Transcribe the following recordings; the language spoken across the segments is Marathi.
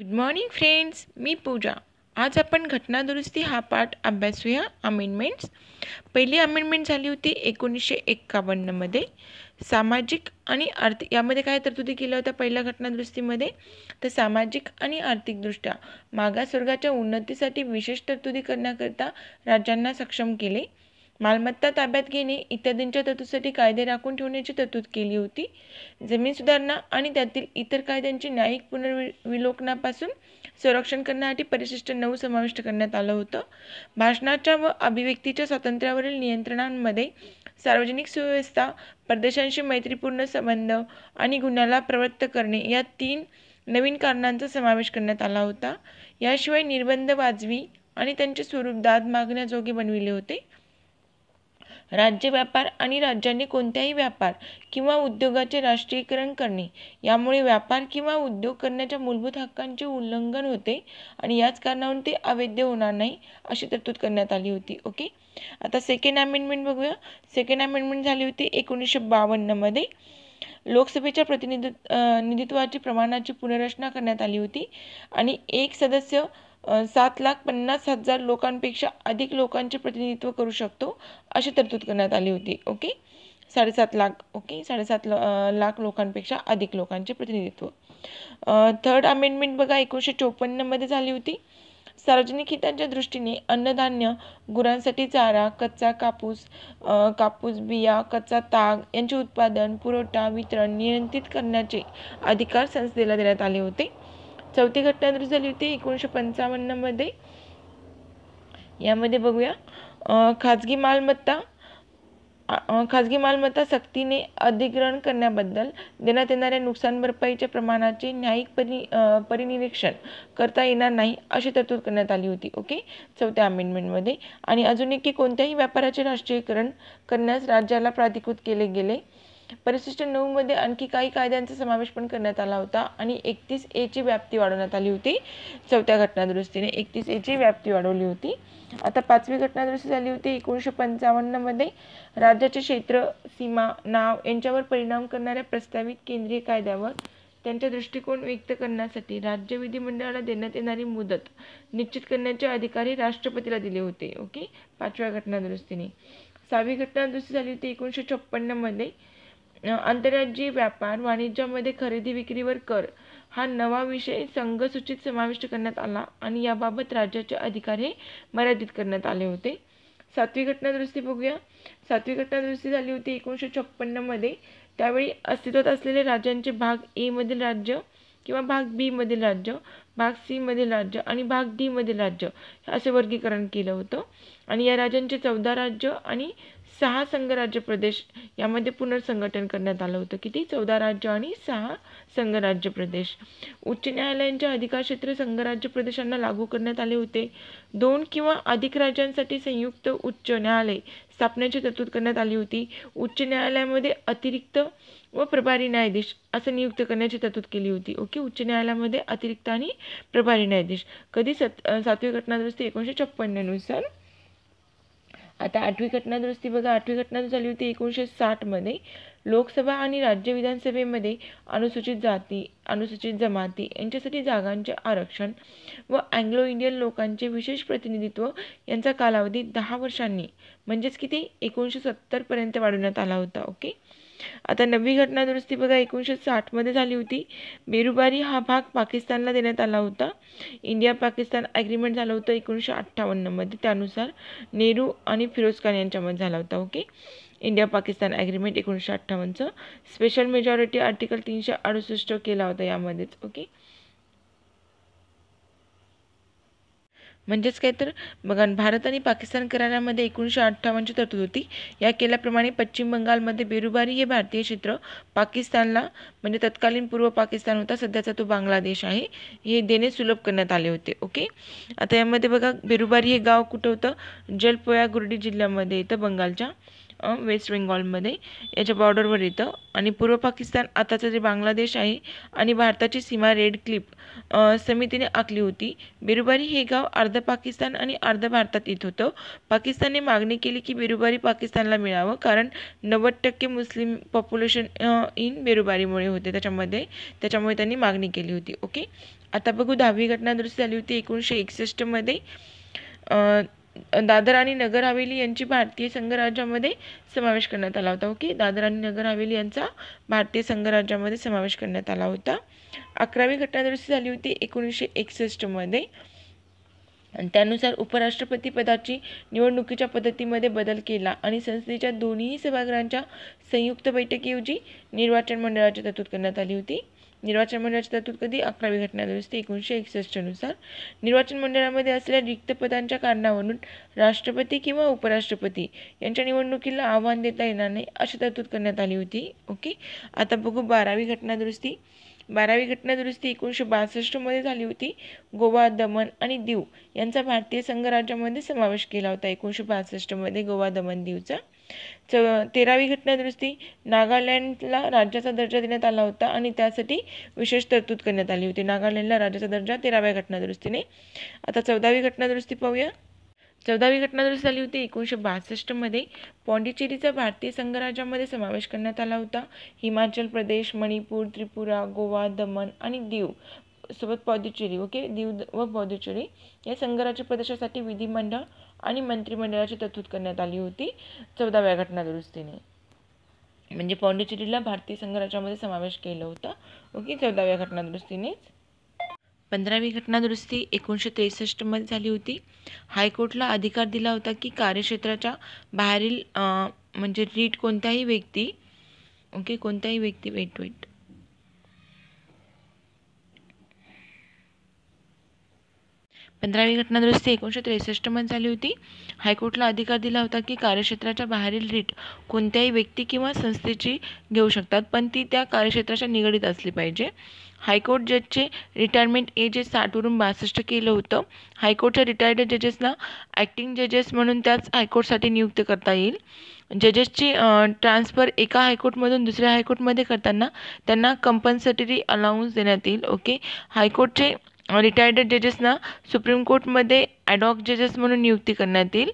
गुड मॉर्निंग फ्रेंड्स मी पूजा आज आपण घटनादुरुस्ती हा पाठ अभ्यासूया अमेंडमेंट्स पहिली अमेंडमेंट झाली होती एकोणीसशे एक्कावन्नमध्ये सामाजिक आणि आर्थिक यामध्ये काय तरतुदी केल्या होत्या पहिल्या घटनादुरुस्तीमध्ये तर सामाजिक आणि आर्थिकदृष्ट्या मागासवर्गाच्या उन्नतीसाठी विशेष तरतुदी करण्याकरता राज्यांना सक्षम केले मालमत्ता ताब्यात घेणे इत्यादींच्या तरतूदीसाठी कायदे राखून ठेवण्याची तरतूद केली होती जमीन सुधारणा आणि त्यातील इतर कायद्यांची न्यायिक पुनर्विलोकनापासून संरक्षण करण्यासाठी परिशिष्ट नऊ समाविष्ट करण्यात आलं होतं भाषणाच्या व अभिव्यक्तीच्या स्वातंत्र्यावरील नियंत्रणांमध्ये सार्वजनिक सुव्यवस्था परदेशांशी मैत्रीपूर्ण संबंध आणि गुन्ह्याला प्रवृत्त करणे या तीन नवीन कारणांचा समावेश करण्यात आला होता याशिवाय निर्बंध वाजवी आणि त्यांचे स्वरूप दाद मागण्याजोगे बनविले होते राज्य व्यापार आणि राज्यांनी कोणत्याही व्यापार किंवा उद्योगाचे राष्ट्रीयकरण करणे यामुळे व्यापार किंवा उद्योग करण्याच्या मूलभूत हक्कांचे उल्लंघन होते आणि याच कारणावरून ते अवैध होणार नाही अशी तरतूद करण्यात आली होती ओके आता सेकंड अमेंडमेंट बघूया सेकंड अमेंडमेंट झाली होती एकोणीसशे बावन्नमध्ये लोकसभेच्या प्रतिनिधित्व निधित्वाची प्रमाणाची पुनर्रचना करण्यात आली होती आणि एक सदस्य सात लाख पन्नास हजार लोकांपेक्षा अधिक लोकांचे प्रतिनिधित्व करू शकतो अशी तरतूद करण्यात आली होती ओके साडेसात लाख ओके साडेसात लाख लोकांपेक्षा अधिक लोकांचे प्रतिनिधित्व थर्ड अमेंडमेंट बघा एकोणीसशे चोपन्नमध्ये झाली होती सार्वजनिक हितांच्या दृष्टीने अन्नधान्य गुरांसाठी चारा कच्चा कापूस कापूस बिया कच्चा ताग यांचे उत्पादन पुरवठा वितरण नियंत्रित करण्याचे अधिकार संस्थेला देण्यात आले होते चौथी घटना दुरुस्त झाली होती एकोणीसशे पंचावन्नमध्ये यामध्ये बघूया खाजगी मालमत्ता खाजगी मालमत्ता सक्तीने अधिग्रहण करण्याबद्दल देण्यात येणाऱ्या नुकसान भरपाईच्या प्रमाणाचे न्यायिक परि परिनिरीक्षण करता येणार नाही अशी तरतूद करण्यात आली होती ओके चौथ्या अमेंडमेंटमध्ये आणि अजून एक की कोणत्याही व्यापाराचे राष्ट्रीयकरण करण्यास राज्याला प्राधिकृत केले गेले परिशिष्ट नऊमध्ये आणखी काही कायद्यांचा समावेश पण करण्यात आला होता आणि एकतीस एची व्याप्ती वाढवण्यात आली होती चौथ्या घटनादुरुस्तीने एकतीस ची व्याप्ती वाढवली होती आता पाचवी घटनादुरुस्ती झाली होती एकोणीसशे पंचावन्नमध्ये राज्याचे क्षेत्र सीमा नाव यांच्यावर परिणाम करणाऱ्या प्रस्तावित केंद्रीय कायद्यावर त्यांच्या दृष्टिकोन व्यक्त करण्यासाठी राज्य विधिमंडळाला देण्यात येणारी मुदत निश्चित करण्याचे अधिकारी राष्ट्रपतीला दिले होते ओके पाचव्या घटनादुरुस्तीने सहावी घटनादुरुस्ती झाली होती एकोणीसशे छप्पन्नमध्ये आंतरराज्यीय व्यापार वाणिज्यामध्ये खरेदी विक्रीवर कर हा नवा विषय संघ समाविष्ट करण्यात आला आणि याबाबत राज्याचे अधिकार हे मर्यादित करण्यात आले होते सातवी दुरुस्ती बघूया सातवी दृष्टी झाली होती एकोणीसशे छप्पन्नमध्ये त्यावेळी अस्तित्वात असलेले राज्यांचे भाग ए मधील राज्य किंवा भाग बी मधील राज्य भाग सी मधील राज्य आणि भाग डी मधील राज्य असे वर्गीकरण केलं होतं आणि या राज्यांचे चौदा राज्य आणि सहा संघराज्य प्रदेश यामध्ये पुनर्संघटन करण्यात आलं होतं किती चौदा राज्य आणि सहा संघराज्य प्रदेश उच्च न्यायालयांच्या अधिकारक्षेत्र संघराज्य प्रदेशांना लागू करण्यात आले होते दोन किंवा अधिक राज्यांसाठी संयुक्त उच्च न्यायालय स्थापनेची तरतूद करण्यात आली होती उच्च न्यायालयामध्ये अतिरिक्त व प्रभारी न्यायाधीश असं नियुक्त करण्याची तरतूद केली होती ओके उच्च न्यायालयामध्ये अतिरिक्त आणि प्रभारी न्यायाधीश कधी सत सातवी घटना दुरुस्ती एकोणीसशे छप्पन्ननुसार आता आठवी घटनादुरुस्ती बघा आठवी घटना झाली होती एकोणीसशे साठमध्ये लोकसभा आणि राज्य विधानसभेमध्ये अनुसूचित जाती अनुसूचित जमाती यांच्यासाठी जागांचे आरक्षण व अँग्लो इंडियन लोकांचे विशेष प्रतिनिधित्व यांचा कालावधी दहा वर्षांनी म्हणजेच किती एकोणीसशे सत्तरपर्यंत वाढवण्यात आला होता ओके आता नवी दुरुस्ती बघा एकोणीसशे साठमध्ये झाली होती बेरुबारी हा भाग पाकिस्तानला देण्यात आला होता इंडिया पाकिस्तान ॲग्रीमेंट झालं होतं एकोणीसशे अठ्ठावन्नमध्ये त्यानुसार नेहरू आणि फिरोज खान यांच्यामध्ये झाला होता ओके इंडिया पाकिस्तान ॲग्रीमेंट एकोणीसशे अठ्ठावन्नचं स्पेशल मेजॉरिटी आर्टिकल तीनशे अडुसष्ट केला होता यामध्येच ओके म्हणजेच काय तर बघा भारत आणि पाकिस्तान करारामध्ये एकोणीसशे अठ्ठावन्नची तरतूद होती या केल्याप्रमाणे पश्चिम बंगालमध्ये बेरुबारी हे भारतीय क्षेत्र पाकिस्तानला म्हणजे तत्कालीन पूर्व पाकिस्तान होता सध्याचा तो बांगलादेश आहे हे देणे सुलभ करण्यात आले होते ओके आता यामध्ये बघा बेरुबारी हे गाव कुठं होतं जलपोया गुर्डी जिल्ह्यामध्ये येतं बंगालच्या वेस्ट बेंगॉलमध्ये याच्या बॉर्डरवर येतं आणि पूर्व पाकिस्तान आताचं जे बांगलादेश आहे आणि भारताची सीमा रेड क्लिप समितीने आखली होती बिरुबारी हे गाव अर्ध पाकिस्तान आणि अर्ध भारतात येत होतं पाकिस्तानने मागणी केली की बिरुबारी पाकिस्तानला मिळावं कारण नव्वद टक्के मुस्लिम पॉप्युलेशन इन बेरुबारीमुळे होते त्याच्यामध्ये त्याच्यामुळे त्यांनी मागणी केली होती ओके आता बघू दहावी घटना दुरुस्त झाली होती एकोणीसशे एकसष्टमध्ये दादर आणि नगर हवेली यांची भारतीय संघराज्यामध्ये समावेश करण्यात आला होता ओके दादर आणि नगर हवेली यांचा भारतीय संघराज्यामध्ये समावेश करण्यात आला होता अकरावी घटनादुरुस्ती झाली होती एकोणीसशे एकसष्टमध्ये त्यानुसार उपराष्ट्रपती पदाची निवडणुकीच्या पद्धतीमध्ये बदल केला आणि संसदेच्या दोन्ही सभागृहांच्या संयुक्त बैठकीऐवजी निर्वाचन मंडळाची तरतूद करण्यात आली होती निर्वाचन मंडळाची तरतूद कधी अकरावी घटना दुरुस्ती एकोणीसशे एकसष्टनुसार निर्वाचन मंडळामध्ये असलेल्या रिक्त पदांच्या कारणावरून राष्ट्रपती किंवा उपराष्ट्रपती यांच्या निवडणुकीला आव्हान देता येणार नाही अशी तरतूद करण्यात आली होती ओके आता बघू बारावी घटना दुरुस्ती बारावी घटनादुरुस्ती एकोणीसशे बासष्टमध्ये झाली होती गोवा दमन आणि दीव यांचा भारतीय संघराज्यामध्ये समावेश केला होता एकोणीसशे बासष्टमध्ये गोवा दमन दीवचा च तेरावी घटनादुरुस्ती नागालँडला राज्याचा दर्जा देण्यात आला होता आणि त्यासाठी विशेष तरतूद करण्यात आली होती नागालँडला राज्याचा दर्जा तेराव्या घटनादुरुस्तीने आता चौदावी घटनादुरुस्ती पाहूया चौदावी घटनादुरुस्ती झाली होती एकोणीसशे बासष्टमध्ये पॉंडिचेरीचा भारतीय संघराज्यामध्ये समावेश करण्यात आला होता हिमाचल प्रदेश मणिपूर त्रिपुरा गोवा दमन आणि दीव सोबत पॉदिचेरी ओके दीव व पॉदिचेरी या संघराज्य प्रदेशासाठी विधिमंडळ आणि मंत्रिमंडळाची तरतूद करण्यात आली होती चौदाव्या घटनादुरुस्तीने म्हणजे पॉंडिचेरीला भारतीय संघराज्यामध्ये समावेश केला होता ओके चौदाव्या घटनादुरुस्तीनेच पंधरावी घटनादुरुस्ती एकोणीसशे त्रेसष्टमध्ये झाली होती हायकोर्टला अधिकार दिला होता की कार्यक्षेत्राच्या बाहेरील म्हणजे रीट कोणत्याही व्यक्ती ओके कोणत्याही व्यक्ती वेट वेट पंधरावी घटनादुरुस्ती एकोणीसशे त्रेसष्टमध्ये झाली होती हायकोर्टला अधिकार दिला होता की कार्यक्षेत्राच्या बाहेरील रीट कोणत्याही व्यक्ती किंवा संस्थेची घेऊ शकतात पण ती त्या कार्यक्षेत्राच्या निगडीत असली पाहिजे हायकोर्ट जजचे रिटायरमेंट एज साठवरून बासष्ट केलं होतं हायकोर्टच्या रिटायर्ड जजेसना ॲक्टिंग जजेस म्हणून त्याच हायकोर्टसाठी नियुक्त करता येईल जजेसची ट्रान्सफर एका हायकोर्टमधून दुसऱ्या हायकोर्टमध्ये करताना त्यांना कंपल्सरी अलाउन्स देण्यात येईल ओके हायकोर्टचे रिटायर्ड जजेसना सुप्रीम कोर्टमध्ये ॲडॉक जजेस म्हणून नियुक्ती करण्यात येईल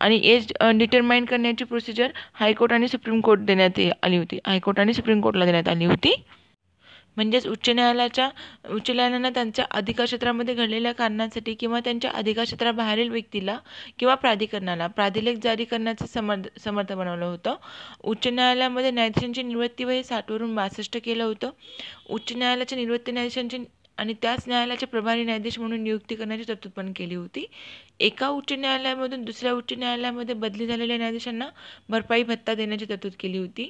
आणि एज डिटरमाइन करण्याची प्रोसिजर हायकोर्ट आणि सुप्रीम कोर्ट देण्यात आली होती हायकोर्ट आणि सुप्रीम कोर्टला देण्यात आली होती म्हणजेच उच्च न्यायालयाच्या उच्च न्यायालयानं त्यांच्या अधिकारक्षेत्रामध्ये घडलेल्या कारणांसाठी किंवा त्यांच्या अधिकार क्षेत्राबाहेरील व्यक्तीला किंवा प्राधिकरणाला प्राधिलेख जारी करण्याचं समर्थ समर्थ बनवलं होतं उच्च न्यायालयामध्ये न्यायाधीशांची निवृत्ती वय साठवरून बासष्ट केलं होतं उच्च न्यायालयाच्या निवृत्ती न्यायाधीशांची आणि त्याच न्यायालयाचे प्रभारी न्यायाधीश म्हणून नियुक्ती करण्याची तरतूद पण केली होती एका उच्च न्यायालयामधून दुसऱ्या उच्च न्यायालयामध्ये बदली झालेल्या न्यायाधीशांना भरपाई भत्ता देण्याची तरतूद केली होती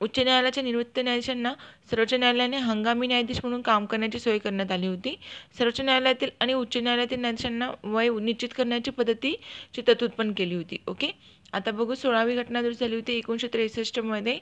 उच्च न्यायालयाच्या निवृत्त न्यायाधीशांना सर्वोच्च न्यायालयाने हंगामी न्यायाधीश म्हणून काम करण्याची सोय करण्यात आली होती सर्वोच्च न्यायालयातील आणि उच्च न्यायालयातील न्यायाधीशांना वय निश्चित करण्याची पद्धतीची तरतूद पण केली होती ओके आता बघू सोळावी घटना दुरुस्त झाली होती एकोणीसशे त्रेसष्टमध्ये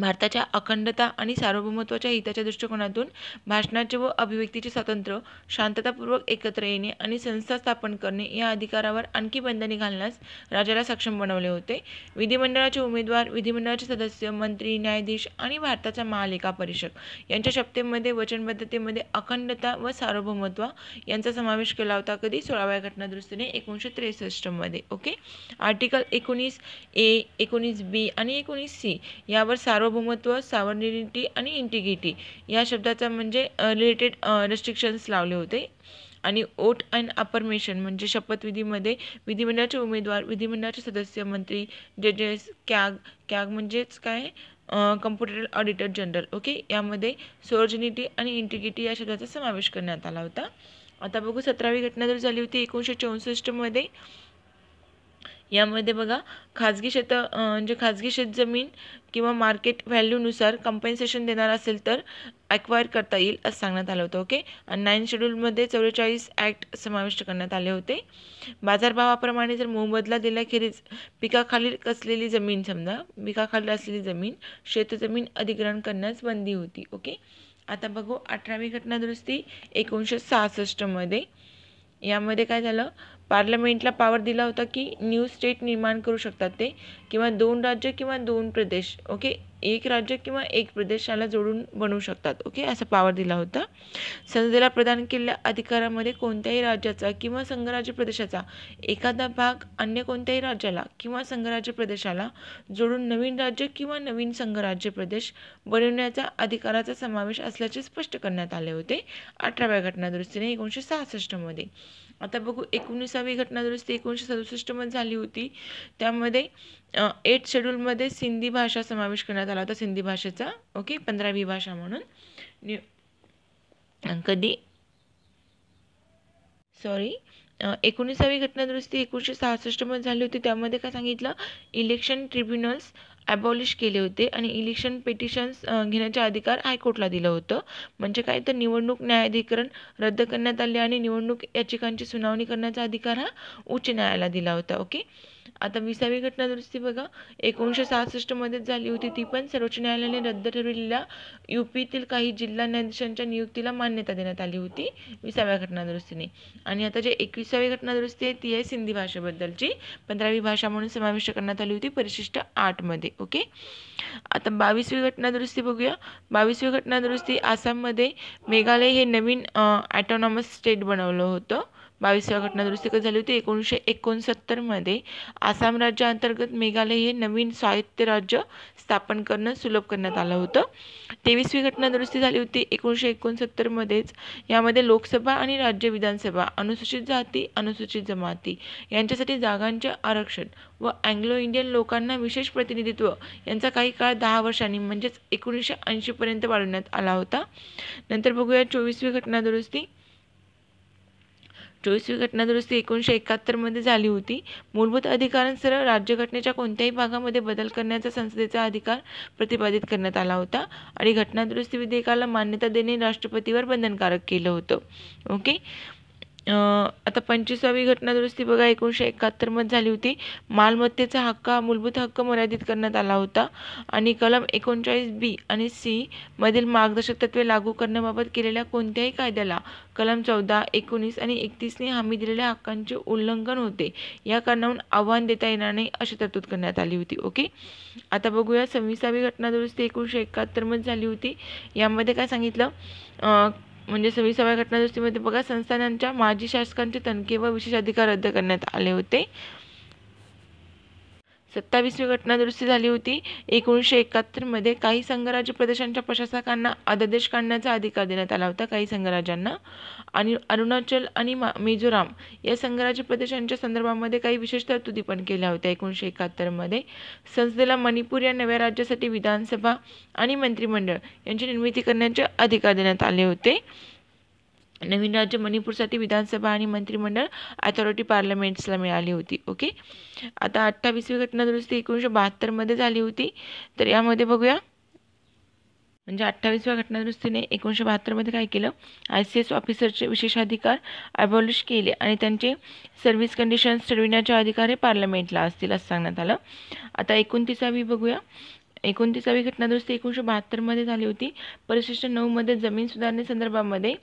भारताच्या अखंडता आणि सार्वभौमत्वाच्या हिताच्या दृष्टिकोनातून भाषणाचे व अभिव्यक्तीचे स्वातंत्र्य शांततापूर्वक एकत्र येणे आणि संस्था स्थापन करणे या अधिकारावर आणखी बंधने घालण्यास राजाला सक्षम बनवले होते विधिमंडळाचे उमेदवार विधिमंडळाचे सदस्य मंत्री न्यायाधीश आणि भारताचा महालेखा परिषद यांच्या शपथेमध्ये वचनबद्धतेमध्ये अखंडता व सार्वभौमत्व यांचा समावेश केला होता कधी सोळाव्या घटनादृष्टीने एकोणीसशे त्रेसष्टमध्ये ओके आर्टिकल एकोणीस ए एकोणीस बी आणि एकोणीस सी यावर सार्व सार्वभौमत्व सावर्निटी आणि इंटिग्रिटी या शब्दाचा म्हणजे रिलेटेड रेस्ट्रिक्शन्स लावले होते आणि ओट अँड अपरमेशन म्हणजे शपथविधीमध्ये विधिमंडळाचे उमेदवार विधिमंडळाचे सदस्य मंत्री जजेस कॅग कॅग म्हणजेच काय कम्प्युटर ऑडिटर जनरल ओके यामध्ये सोर्जनिटी आणि इंटिग्रिटी या शब्दाचा समावेश करण्यात आला होता आता बघू सतरावी घटना जर झाली होती एकोणीसशे चौसष्टमध्ये यामध्ये बघा खाजगी शेत म्हणजे खाजगी शेतजमीन किंवा मार्केट व्हॅल्यूनुसार कंपेन्सेशन देणार असेल तर ॲक्वायर करता येईल असं सांगण्यात आलं होतं ओके आणि नाईन शेड्यूलमध्ये चौवेचाळीस ॲक्ट समाविष्ट करण्यात आले होते बाजारभावाप्रमाणे जर मोबदला दिल्याखेरीज पिकाखालील कसलेली जमीन समजा पिकाखाली असलेली जमीन शेतजमीन अधिग्रहण करण्यास बंदी होती ओके आता बघू अठरावी घटना एकोणीसशे सहासष्टमध्ये यामध्ये काय झालं पार्लमेंटला पावर दिला होता की न्यू स्टेट निर्माण करू शकतात ते किंवा दोन राज्य किंवा दोन प्रदेश ओके एक राज्य किंवा एक प्रदेशाला जोडून बनवू शकतात ओके असा पावर दिला होता संसदेला प्रदान केलेल्या अधिकारामध्ये कोणत्याही राज्याचा किंवा संघराज्य प्रदेशाचा एखादा भाग अन्य कोणत्याही राज्याला किंवा संघराज्य प्रदेशाला जोडून नवीन राज्य किंवा नवीन संघराज्य प्रदेश बनवण्याचा अधिकाराचा समावेश असल्याचे स्पष्ट करण्यात आले होते अठराव्या घटनादुरुस्तीने एकोणीसशे सहासष्टमध्ये आता बघू एकोणीसावी घटनादुरुस्ती एकोणीसशे सदुसष्टमध्ये झाली होती त्यामध्ये एट शेड्यूलमध्ये सिंधी भाषा समावेश करण्यात आला होता सिंधी भाषेचा ओके पंधरावी भाषा म्हणून कधी सॉरी एकोणीसावी घटनादुरुस्ती एकोणीसशे सहासष्टमध्ये झाली होती त्यामध्ये काय सांगितलं इलेक्शन ट्रिब्युनल्स ॲबॉलिश केले होते आणि इलेक्शन पेटिशन्स घेण्याचे अधिकार हायकोर्टला दिलं होतं म्हणजे काय तर निवडणूक न्यायाधिकरण रद्द करण्यात आले आणि निवडणूक याचिकांची सुनावणी करण्याचा अधिकार हा उच्च न्यायालयाला दिला होता ओके आता विसावी घटनादुरुस्ती बघा एकोणीसशे मध्ये झाली होती ती पण सर्वोच्च न्यायालयाने रद्द ठरविलेल्या यूपीतील काही जिल्हा न्यायाधीशांच्या नियुक्तीला मान्यता देण्यात आली होती विसाव्या घटनादुरुस्तीने आणि आता जे एकविसावी दुरुस्ती आहे ती आहे सिंधी भाषेबद्दलची पंधरावी भाषा म्हणून समाविष्ट करण्यात आली होती परिशिष्ट मध्ये ओके आता बावीसवी दुरुस्ती बघूया बावीसवी घटनादुरुस्ती आसाममध्ये मेघालय हे नवीन ॲटॉनॉमस स्टेट बनवलं होतं बावीसव्या घटनादुरुस्ती कधी झाली होती एकोणीसशे एकोणसत्तरमध्ये आसाम राज्याअंतर्गत मेघालय हे नवीन स्वायत्त राज्य स्थापन करणं सुलभ करण्यात आलं होतं तेवीसवी दुरुस्ती झाली होती एकोणीसशे एकोणसत्तरमध्येच यामध्ये लोकसभा आणि राज्य विधानसभा अनुसूचित जाती अनुसूचित जमाती यांच्यासाठी जागांचे आरक्षण व अँग्लो इंडियन लोकांना विशेष प्रतिनिधित्व यांचा काही काळ दहा वर्षांनी म्हणजेच एकोणीसशे ऐंशीपर्यंत वाढवण्यात आला होता नंतर बघूया चोवीसवी दुरुस्ती चोवीसवी घटनादुरुस्ती एकोणीसशे एकाहत्तरमध्ये झाली होती मूलभूत अधिकारांसह राज्यघटनेच्या कोणत्याही भागामध्ये बदल करण्याचा संसदेचा अधिकार प्रतिपादित करण्यात आला होता आणि घटनादुरुस्ती विधेयकाला मान्यता देणे राष्ट्रपतीवर बंधनकारक केलं होतं ओके आता पंचवीसावी घटनादुरुस्ती बघा एकोणीसशे एकाहत्तरमध्ये झाली होती मालमत्तेचा हक्क हा मूलभूत हक्क मर्यादित करण्यात आला होता आणि कलम एकोणचाळीस बी आणि सी मधील मार्गदर्शक तत्त्वे लागू करण्याबाबत केलेल्या कोणत्याही कायद्याला कलम चौदा एकोणीस आणि एकतीसने हमी दिलेल्या हक्कांचे उल्लंघन होते या कारणाहून आव्हान देता येणार नाही अशी तरतूद करण्यात आली होती ओके आता बघूया सव्वीसावी घटनादुरुस्ती एकोणीसशे एकाहत्तरमध्ये झाली होती यामध्ये काय सांगितलं म्हणजे सव्वीसाव्या घटना बघा संस्थानांच्या माजी शासकांचे तनखे व विशेष अधिकार रद्द करण्यात आले होते सत्तावीसवी दुरुस्ती झाली होती एकोणीसशे एकाहत्तरमध्ये काही संघराज्य प्रदेशांच्या प्रशासकांना अध्यादेश काढण्याचा अधिकार देण्यात आला होता काही संघराज्यांना आणि अरुणाचल आणि मिझोराम या संघराज्य प्रदेशांच्या संदर्भामध्ये काही विशेष तरतुदी पण केल्या होत्या एकोणीसशे एकाहत्तरमध्ये संसदेला मणिपूर या नव्या राज्यासाठी विधानसभा आणि मंत्रिमंडळ यांची निर्मिती करण्याचे अधिकार देण्यात आले होते नवीन राज्य मणिपूरसाठी विधानसभा आणि मंत्रिमंडळ अथॉरिटी पार्लमेंट्सला मिळाली होती ओके आता अठ्ठावीसवी घटना दुरुस्ती एकोणीसशे बहात्तरमध्ये झाली होती तर यामध्ये बघूया म्हणजे अठ्ठावीसव्या घटनादुरुस्तीने एकोणीसशे बहात्तरमध्ये काय केलं आय सी एस ऑफिसरचे विशेषाधिकार अबॉलिश केले आणि त्यांचे सर्व्हिस कंडिशन्स ठरविण्याचे अधिकार हे पार्लमेंटला असतील असं सांगण्यात आलं आता एकोणतीसावी बघूया एकोणतीसावी घटनादुरुस्ती एकोणीसशे बहात्तरमध्ये झाली होती परिशिष्ट नऊमध्ये जमीन सुधारणेसंदर्भामध्ये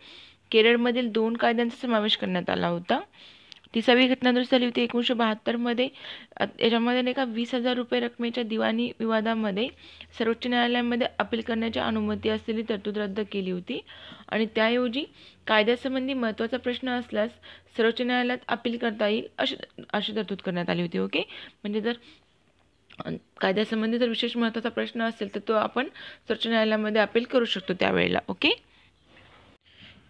केरळमधील दोन कायद्यांचा समावेश करण्यात आला होता तिसावी घटना दुरुस्त झाली होती एकोणीसशे बहात्तरमध्ये याच्यामध्ये नाही का वीस हजार रुपये रकमेच्या दिवाणी विवादामध्ये सर्वोच्च न्यायालयामध्ये अपील करण्याची अनुमती असलेली तरतूद रद्द केली होती आणि त्याऐवजी कायद्यासंबंधी महत्त्वाचा प्रश्न असल्यास सर्वोच्च न्यायालयात अपील करता येईल अशी अशी तरतूद करण्यात आली होती ओके म्हणजे जर कायद्यासंबंधी जर विशेष महत्त्वाचा प्रश्न असेल तर तो आपण सर्वोच्च न्यायालयामध्ये अपील करू शकतो त्यावेळेला ओके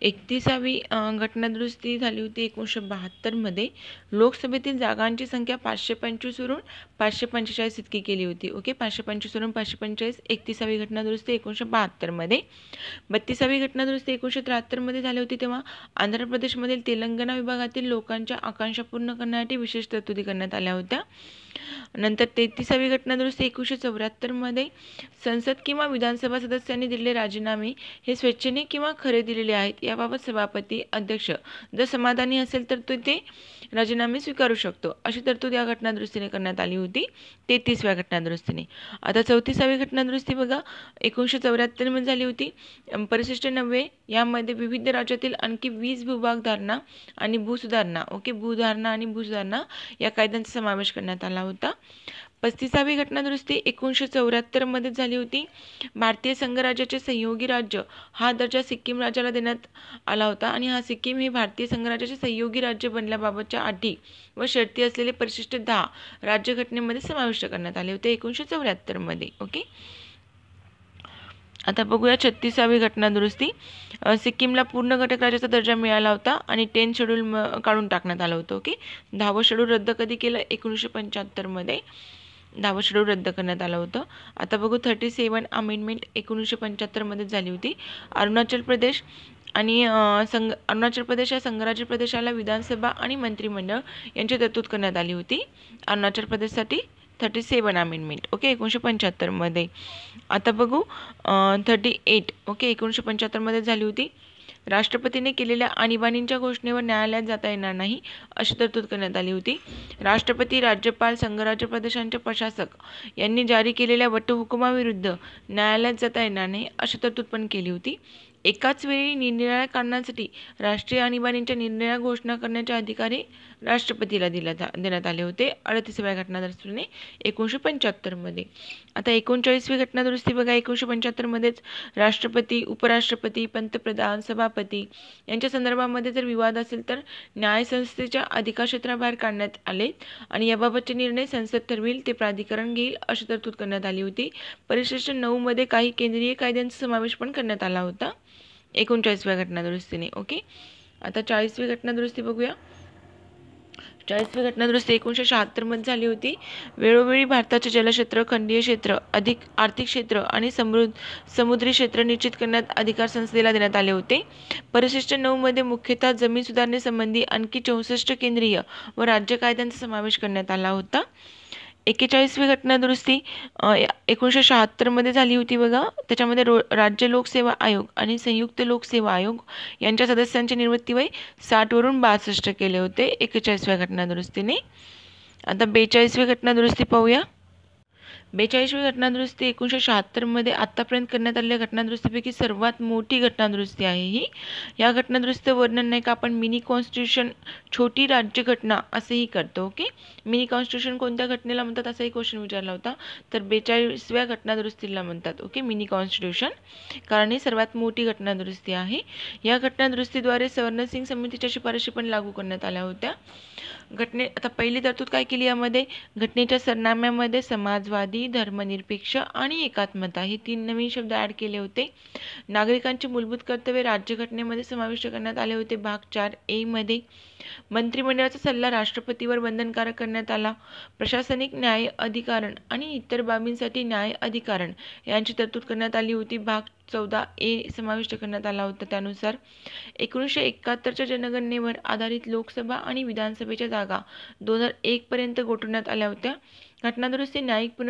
एकतीसावी घटनादुरुस्ती झाली होती एकोणीसशे बहात्तरमध्ये लोकसभेतील जागांची संख्या पाचशे पंचवीसवरून पाचशे पंचेचाळीस इतकी केली होती ओके पाचशे पंचवीसवरून पाचशे पंचेचाळीस एकतीसावी घटनादुरुस्ती एकोणीसशे बहात्तरमध्ये बत्तीसावी दुरुस्ती एकोणीसशे त्र्याहत्तरमध्ये झाली होती तेव्हा आंध्र प्रदेशमधील तेलंगणा विभागातील लोकांच्या आकांक्षा पूर्ण करण्यासाठी विशेष तरतुदी करण्यात आल्या होत्या नंतर तेहतीसावी घटनादुरुस्ती एकोणीसशे चौऱ्याहत्तरमध्ये संसद किंवा विधानसभा सदस्यांनी दिलेले राजीनामे हे स्वेच्छेने किंवा खरे दिलेले आहेत याबाबत सभापती अध्यक्ष जर समाधानी असेल तर तो ते राजीनामे स्वीकारू शकतो अशी तरतूद या घटनादुरुस्तीने करण्यात आली होती तेहतीसव्या घटनादुरुस्तीने आता चौतीसावी घटनादुरुस्ती बघा एकोणीसशे चौऱ्याहत्तरमध्ये झाली होती परिशिष्ट नव्वे यामध्ये विविध राज्यातील आणखी वीस भूभागधारणा आणि भूसुधारणा ओके भूधारणा आणि भूसुधारणा या कायद्यांचा समावेश करण्यात आला होता पस्तीसावी घटनादुरुस्ती एकोणीसशे चौऱ्याहत्तरमध्ये झाली होती भारतीय संघराज्याचे सहयोगी राज्य हा दर्जा सिक्कीम राज्याला देण्यात आला होता आणि हा सिक्कीम हे भारतीय संघराज्याचे सहयोगी राज्य बनल्याबाबतच्या अटी व शर्ती असलेले परिशिष्ट दहा राज्यघटनेमध्ये समाविष्ट करण्यात आले होते एकोणीसशे चौऱ्याहत्तरमध्ये ओके आता बघूया छत्तीसावी घटनादुरुस्ती सिक्कीमला पूर्ण घटक राज्याचा दर्जा मिळाला होता आणि टेन शेड्यूल काढून टाकण्यात आलं होतं ओके दहावं शेड्यूल रद्द कधी केलं एकोणीसशे पंच्याहत्तरमध्ये दावा शेड्यूल रद्द करण्यात आलं होतं आता बघू थर्टी सेवन अमेंडमेंट एकोणीसशे पंच्याहत्तरमध्ये झाली होती अरुणाचल प्रदेश आणि संग अरुणाचल प्रदेश या संघराज्य प्रदेशाला विधानसभा आणि मंत्रिमंडळ यांची तरतूद करण्यात आली होती अरुणाचल प्रदेशसाठी थर्टी सेवन अमेंडमेंट ओके एकोणीसशे पंच्याहत्तरमध्ये आता बघू थर्टी एट ओके एकोणीसशे पंच्याहत्तरमध्ये झाली होती राष्ट्रपतीने केलेल्या आणीबाणींच्या घोषणेवर न्यायालयात जाता येणार नाही अशी तरतूद करण्यात आली होती राष्ट्रपती राज्यपाल संघराज्य प्रदेशांचे प्रशासक यांनी जारी केलेल्या वटहुकुमाविरुद्ध न्यायालयात जाता येणार नाही अशी तरतूद पण केली होती एकाच वेळी निरनिराळ्या कारणांसाठी राष्ट्रीय आणीबाणींच्या निरनिराळ्या घोषणा करण्याचे अधिकारी राष्ट्रपतीला दिला देण्यात आले होते अडतीसाव्या घटनादुरुस्तीने एकोणीसशे पंच्याहत्तरमध्ये आता एकोणचाळीसवी घटनादुरुस्ती बघा एकोणीसशे पंच्याहत्तरमध्येच राष्ट्रपती उपराष्ट्रपती पंतप्रधान सभापती यांच्या संदर्भामध्ये जर विवाद असेल तर न्यायसंस्थेच्या अधिकार क्षेत्राबाहेर काढण्यात आले आणि याबाबतचे निर्णय संसद ठरविल ते प्राधिकरण घेईल अशी तरतूद करण्यात आली होती परिशिष्ट नऊमध्ये काही केंद्रीय कायद्यांचा समावेश पण करण्यात आला होता एकोणचाळीसव्या घटनादुरुस्तीने ओके आता चाळीसवी घटनादुरुस्ती बघूया चाळीसवी घटनादुरुस्ती एकोणीसशे शहात्तरमध्ये झाली होती वेळोवेळी भारताचे जलक्षेत्र खंडीय क्षेत्र अधिक आर्थिक क्षेत्र आणि समृद्ध समुद्री क्षेत्र निश्चित करण्यात अधिकार संस्थेला देण्यात आले होते परिशिष्ट नऊमध्ये मुख्यतः जमीन सुधारणेसंबंधी आणखी चौसष्ट केंद्रीय व राज्य कायद्यांचा समावेश करण्यात आला होता एक्केचाळीसवी घटनादुरुस्ती एकोणीसशे शहात्तरमध्ये झाली होती बघा त्याच्यामध्ये रो राज्य लोकसेवा आयोग आणि संयुक्त लोकसेवा आयोग यांच्या सदस्यांची सदस्यांचे वय साठवरून बासष्ट केले होते एक्केचाळीसव्या घटनादुरुस्तीने आता बेचाळीसवी घटनादुरुस्ती पाहूया बेचाळीसवी घटनादुरुस्ती एकोणीसशे शहात्तरमध्ये आत्तापर्यंत करण्यात आलेल्या घटनादुरुस्तीपैकी सर्वात मोठी घटनादुरुस्ती आहे ही या घटनादुरुस्तीचं वर्णन नाही का आपण मिनी कॉन्स्टिट्यूशन छोटी राज्यघटना असंही करतो ओके मिनी कॉन्स्टिट्यूशन कोणत्या घटनेला म्हणतात असाही क्वेश्चन विचारला होता तर बेचाळीसव्या घटनादुरुस्तीला म्हणतात ओके मिनी कॉन्स्टिट्यूशन कारण ही सर्वात मोठी घटनादुरुस्ती आहे या घटनादुरुस्तीद्वारे सवर्णसिंग समितीच्या शिफारशी पण लागू करण्यात आल्या होत्या घटने आता पहिली तरतूद काय केली यामध्ये घटनेच्या सरनाम्यामध्ये समाजवादी धर्मनिरपेक्ष आणि एकात्मता हे तीन नवीन शब्द ॲड केले होते नागरिकांचे मूलभूत कर्तव्य राज्यघटनेमध्ये समाविष्ट करण्यात आले होते भाग चार एमध्ये मंत्रिमंडळाचा सल्ला राष्ट्रपतीवर बंधनकारक करण्यात आला प्रशासनिक न्याय अधिकारण आणि इतर बाबींसाठी न्याय अधिकारण यांची तरतूद करण्यात आली होती भाग चौदा ए समाविष्ट करण्यात आला होता त्यानुसार एकोणीसशे एकाहत्तरच्या जनगणनेवर आधारित लोकसभा आणि विधानसभेच्या जागा दोन हजार एक पर्यंत गोठवण्यात आल्या होत्या घटनादुरुस्ती न्यायिक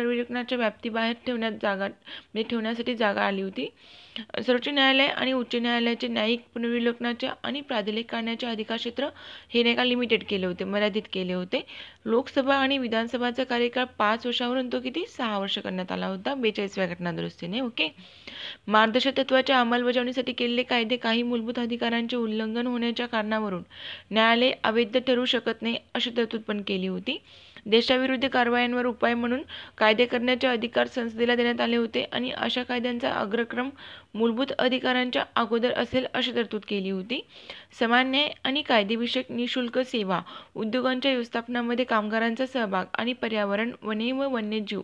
व्याप्ती बाहेर ठेवण्यात जागा म्हणजे ठेवण्यासाठी जागा आली होती सर्वोच्च न्यायालय आणि उच्च न्यायालयाचे न्यायिक पुनर्विलोकनाचे आणि प्राधिलेख करण्याचे अधिकार क्षेत्र हे नाही का लिमिटेड केले होते मर्यादित केले होते लोकसभा आणि विधानसभाचा कार्यकाळ पाच वर्षावरून तो किती सहा वर्ष करण्यात आला होता बेचाळीसव्या घटना दुरुस्तीने ओके मार्गदर्शक तत्वाच्या अंमलबजावणीसाठी केलेले कायदे काही मूलभूत अधिकारांचे उल्लंघन होण्याच्या कारणावरून न्यायालय अवैध ठरू शकत नाही अशी तरतूद पण केली होती देशाविरुद्ध कारवायांवर उपाय म्हणून कायदे करण्याचे अधिकार संसदेला देण्यात आले होते आणि अशा कायद्यांचा अग्रक्रम मूलभूत अधिकारांच्या अगोदर असेल अशी तरतूद केली होती समान न्याय आणि कायदेविषयक निशुल्क सेवा उद्योगांच्या व्यवस्थापनामध्ये कामगारांचा सहभाग आणि पर्यावरण वने व वन्यजीव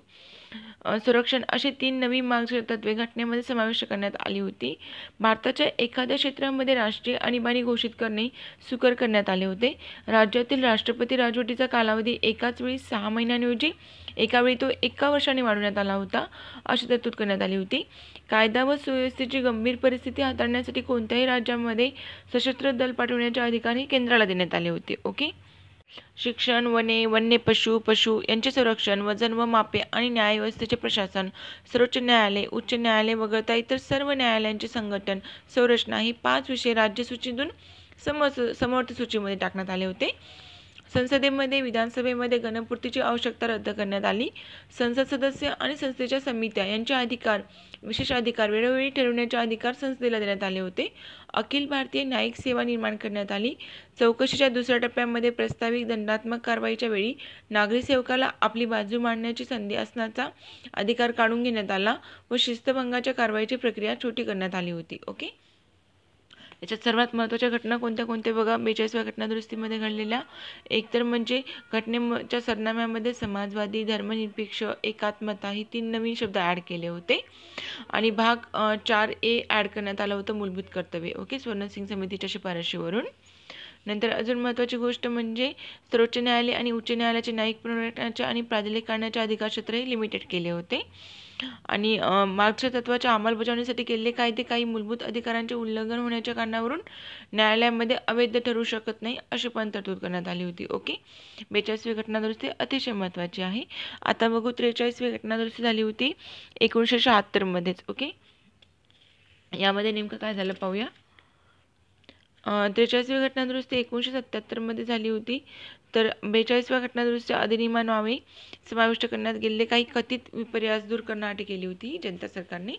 संरक्षण असे तीन नवी मार्ग तत्वे घटनेमध्ये समाविष्ट करण्यात आली होती भारताच्या एखाद्या क्षेत्रामध्ये राष्ट्रीय आणीबाणी घोषित करणे सुकर करण्यात आले होते राज्यातील राष्ट्रपती राजवटीचा कालावधी एकाच वेळी सहा महिन्यांऐवजी एकावेळी तो एका वर्षाने वाढवण्यात आला होता अशी तरतूद करण्यात आली होती कायदा व सुव्यवस्थेची गंभीर परिस्थिती हाताळण्यासाठी कोणत्याही राज्यामध्ये सशस्त्र दल पाठवण्याचे अधिकार हे केंद्राला देण्यात आले होते ओके शिक्षण वने वन्य पशु पशु यांचे संरक्षण वजन व मापे आणि न्यायव्यवस्थेचे प्रशासन सर्वोच्च न्यायालय उच्च न्यायालय वगळता इतर सर्व न्यायालयांचे संघटन संरचना ही पाच विषय राज्यसूचीतून सम समर्थ सूचीमध्ये टाकण्यात आले होते संसदेमध्ये विधानसभेमध्ये गणपूर्तीची आवश्यकता रद्द करण्यात आली संसद सदस्य आणि संस्थेच्या समित्या यांचे अधिकार विशेष अधिकार वेळोवेळी ठरवण्याचे अधिकार संस्थेला देण्यात आले होते अखिल भारतीय न्यायिक सेवा निर्माण करण्यात आली चौकशीच्या दुसऱ्या टप्प्यामध्ये प्रस्तावित दंडात्मक कारवाईच्या वेळी नागरी सेवकाला आपली बाजू मांडण्याची संधी असण्याचा अधिकार काढून घेण्यात आला व शिस्तभंगाच्या कारवाईची प्रक्रिया छोटी करण्यात आली होती ओके याच्यात सर्वात महत्त्वाच्या घटना कोणत्या कोणत्या बघा बेचाळीसव्या घटनादुरुस्तीमध्ये घडलेल्या एकतर म्हणजे घटनेच्या सरनाम्यामध्ये समाजवादी धर्मनिरपेक्ष एकात्मता ही तीन नवीन शब्द ॲड केले होते आणि भाग चार ए ॲड करण्यात आलं होतं मूलभूत कर्तव्य ओके स्वर्णसिंग समितीच्या शिफारशीवरून नंतर अजून महत्त्वाची गोष्ट म्हणजे सर्वोच्च न्यायालय आणि उच्च न्यायालयाचे न्यायिक पुनर्रचनाच्या आणि प्राधिले करण्याचे अधिकारक्षेत्र लिमिटेड केले होते आणि मार्क्सच्या तत्वाच्या अंमलबजावणीसाठी केलेले कायदे काही मूलभूत अधिकारांचे उल्लंघन होण्याच्या कारणावरून न्यायालयामध्ये अवैध ठरू शकत नाही अशी पण तरतूद करण्यात आली होती ओके बेचाळीसवी घटनादुरुस्ती अतिशय महत्त्वाची आहे आता बघू त्रेचाळीसवी घटनादुरुस्ती झाली होती एकोणीसशे शहात्तरमध्येच ओके यामध्ये नेमकं काय झालं पाहूया त्रेचाळीसवी घटनादुरुस्ती एकोणीसशे सत्त्याहत्तरमध्ये झाली होती तर बेचाळीसव्या घटनादुरुस्ती अधिनियमानावे समाविष्ट करण्यात गेलेले काही कथित विपर्यास दूर करण्यासाठी केली होती जनता सरकारने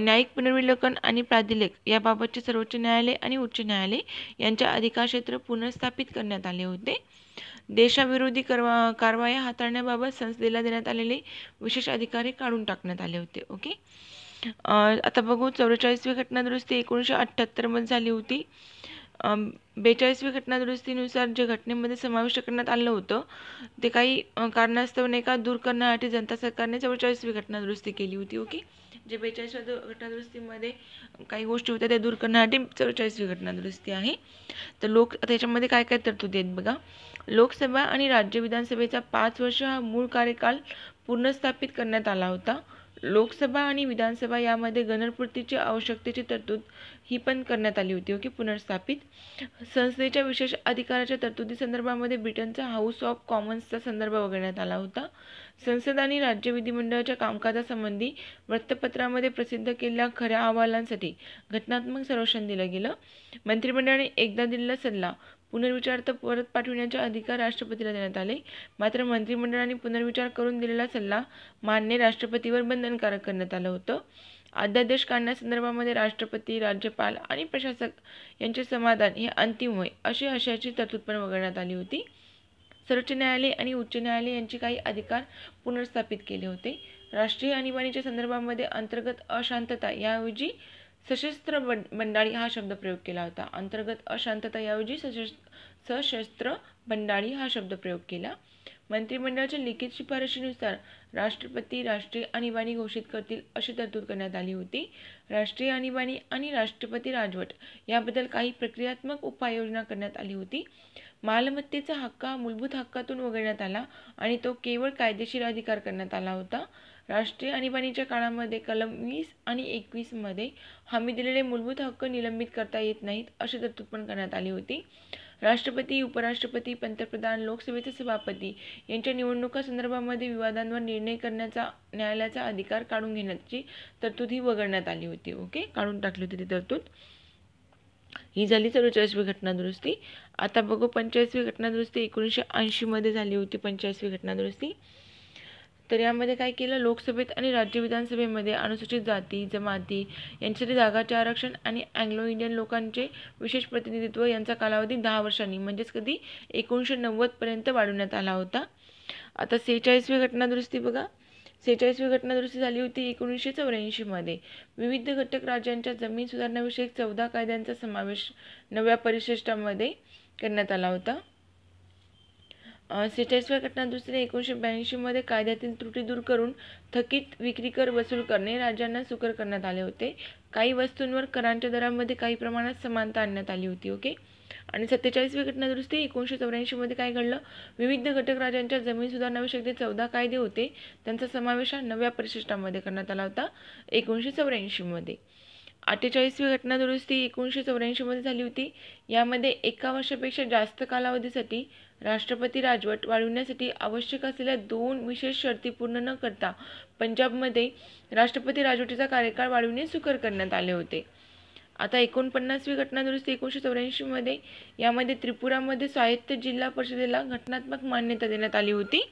न्यायिक पुनर्विलोकन आणि प्राधिलेख याबाबतचे सर्वोच्च न्यायालय आणि उच्च न्यायालय यांच्या अधिकार क्षेत्र पुनर्स्थापित करण्यात आले होते देशाविरोधी कारवाया हाताळण्याबाबत संसदेला देण्यात आलेले विशेष अधिकारी काढून टाकण्यात आले होते ओके आता बघू चौवेचाळीसवी घटनादुरुस्ती एकोणीसशे मध्ये झाली होती बेचाळीसवी घटनादुरुस्तीनुसार जे घटनेमध्ये समाविष्ट करण्यात आलं होतं ते काही कारणास्तव नाही का दूर करण्यासाठी जनता सरकारने चव्वेचाळीसवी घटनादुरुस्ती केली होती ओके जे बेचाळीसव्या घटनादुरुस्तीमध्ये काही गोष्टी होत्या त्या दूर करण्यासाठी चव्वेचाळीसवी घटनादुरुस्ती आहे तर लोक त्याच्यामध्ये काय काय तरतुदी आहेत बघा लोकसभा आणि राज्य विधानसभेचा पाच वर्ष हा मूळ कार्यकाल पुनर्स्थापित करण्यात आला होता लोकसभा आणि विधानसभा यामध्ये गणपूर्तीची आवश्यकतेची तरतूद ही पण करण्यात आली होती ओके पुनर्स्थापित संसदेच्या विशेष अधिकाराच्या तरतुदी संदर्भामध्ये ब्रिटनचा हाऊस ऑफ कॉमन्सचा संदर्भ वगळण्यात आला होता संसद आणि राज्य विधिमंडळाच्या कामकाजासंबंधी वृत्तपत्रामध्ये प्रसिद्ध केलेल्या खऱ्या अहवालांसाठी घटनात्मक संरक्षण दिलं गेलं मंत्रिमंडळाने एकदा दिलेला सल्ला पुनर्विचार तर परत पाठविण्याचे अधिकार राष्ट्रपतीला देण्यात आले मात्र मंत्रिमंडळाने पुनर्विचार करून दिलेला सल्ला मान्य राष्ट्रपतीवर बंधनकारक करण्यात आलं होतं अध्यादेश काढण्यासंदर्भामध्ये राष्ट्रपती राज्यपाल आणि प्रशासक यांचे समाधान हे अंतिम होय अशी आशयाची तरतूद पण वगळण्यात आली होती सर्वोच्च न्यायालय आणि उच्च न्यायालय यांचे काही अधिकार पुनर्स्थापित केले होते राष्ट्रीय आणीबाणीच्या संदर्भामध्ये अंतर्गत अशांतता याऐवजी सशस्त्र बंडाळी हा शब्द प्रयोग केला होता अंतर्गत अशांतताऐवजी सशस्त्र सशस्त्र बंडाळी हा शब्द प्रयोग केला मंत्रिमंडळाच्या लिखित शिफारशीनुसार राष्ट्रपती राष्ट्रीय आणीबाणी घोषित करतील अशी तरतूद करण्यात आली होती राष्ट्रीय आणीबाणी आणि राष्ट्रपती राजवट याबद्दल काही प्रक्रियात्मक उपाययोजना करण्यात आली होती मालमत्तेचा हक्क मूलभूत हक्कातून वगळण्यात आला आणि तो केवळ कायदेशीर अधिकार करण्यात आला होता राष्ट्रीय आणीबाणीच्या काळामध्ये कलम वीस आणि मध्ये हमी दिलेले मूलभूत हक्क निलंबित करता येत नाहीत अशी तरतूद पण करण्यात आली होती राष्ट्रपती उपराष्ट्रपती पंतप्रधान लोकसभेचे सभापती यांच्या निवडणुका संदर्भामध्ये विवादांवर निर्णय करण्याचा न्यायालयाचा अधिकार काढून घेण्याची तरतूद ही वगळण्यात आली होती ओके काढून टाकली होती ती तरतूद ही झाली चौवेचाळीसवी घटनादुरुस्ती आता बघू पंचाळीसवी घटनादुरुस्ती एकोणीसशे मध्ये झाली होती पंचाळीसवी घटनादुरुस्ती तर यामध्ये काय केलं लोकसभेत आणि राज्य विधानसभेमध्ये अनुसूचित जाती जमाती यांच्यासाठी जागाचे आरक्षण आणि अँग्लो इंडियन लोकांचे विशेष प्रतिनिधित्व यांचा कालावधी दहा वर्षांनी म्हणजेच कधी एकोणीसशे नव्वदपर्यंत वाढवण्यात आला होता आता सेहेचाळीसवी घटनादुरुस्ती बघा सेहेचाळीसवी घटनादुरुस्ती झाली होती एकोणीसशे चौऱ्याऐंशीमध्ये विविध घटक राज्यांच्या जमीन सुधारणाविषयक चौदा कायद्यांचा समावेश नव्या परिशिष्टामध्ये करण्यात आला होता सेहेचाळीसव्या घटना दुसरी एकोणीसशे ब्याऐंशीमध्ये कायद्यातील त्रुटी दूर करून थकीत विक्री कर वसूल करणे राज्यांना सुकर करण्यात आले होते काही वस्तूंवर करांच्या दरांमध्ये काही प्रमाणात समानता आणण्यात आली होती ओके आणि सत्तेचाळीसवी घटनादुरुस्ती एकोणीसशे चौऱ्याऐंशीमध्ये काय घडलं विविध घटक राज्यांच्या जमीन सुधारणाविषयक जे चौदा कायदे होते त्यांचा समावेश नव्या परिशिष्टामध्ये करण्यात आला होता एकोणीसशे चौऱ्याऐंशीमध्ये अठ्ठेचाळीसवी घटनादुरुस्ती एकोणीसशे चौऱ्याऐंशीमध्ये झाली होती यामध्ये एका वर्षापेक्षा जास्त कालावधीसाठी राष्ट्रपती राजवट वाढविण्यासाठी आवश्यक असलेल्या दोन विशेष शर्ती पूर्ण न करता पंजाबमध्ये राष्ट्रपती राजवटीचा कार्यकाळ वाढविणे सुकर करण्यात आले होते आता एकोणपन्नासवी घटनादुरुस्ती एकोणीसशे चौऱ्याऐंशीमध्ये यामध्ये त्रिपुरामध्ये स्वायत्त जिल्हा परिषदेला घटनात्मक मान्यता देण्यात आली होती